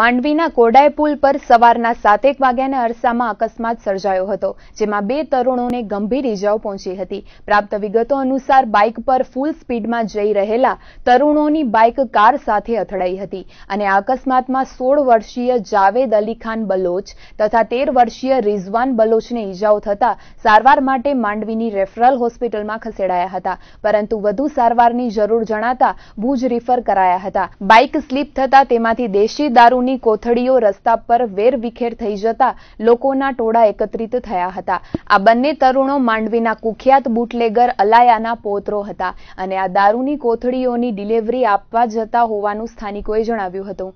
માંડવીના કોડાય પુલ પર સવારના સાતેક વાગ્યાના અરસામાં અકસ્માત સર્જાયો હતો જેમાં બે તરુણોને ગંભીર ઇજાઓ પહોંચી હતી પ્રાપ્ત વિગતો અનુસાર બાઇક પર ફૂલ સ્પીડમાં જઈ રહેલા તરુણોની બાઇક કાર સાથે અથડાઈ હતી અને આ અકસ્માતમાં સોળ વર્ષીય જાવેદ અલી ખાન બલોચ તથા તેર વર્ષીય રિઝવાન બલોચને ઇજાઓ થતા સારવાર માટે માંડવીની રેફરલ હોસ્પિટલમાં ખસેડાયા હતા પરંતુ વધુ સારવારની જરૂર જણાતા ભુજ રિફર કરાયા હતા બાઇક સ્લીપ થતા તેમાંથી દેશી દારૂ અગાઉની કોથળીઓ રસ્તા પર વેરવિખેર થઈ જતા લોકોના ટોળા એકત્રિત થયા હતા આ બંને તરુણો માંડવીના કુખ્યાત બુટલેગર અલાયાના પોતરો હતા અને આ દારૂની કોથળીઓની ડિલિવરી આપવા જતા હોવાનું સ્થાનિકોએ જણાવ્યું હતું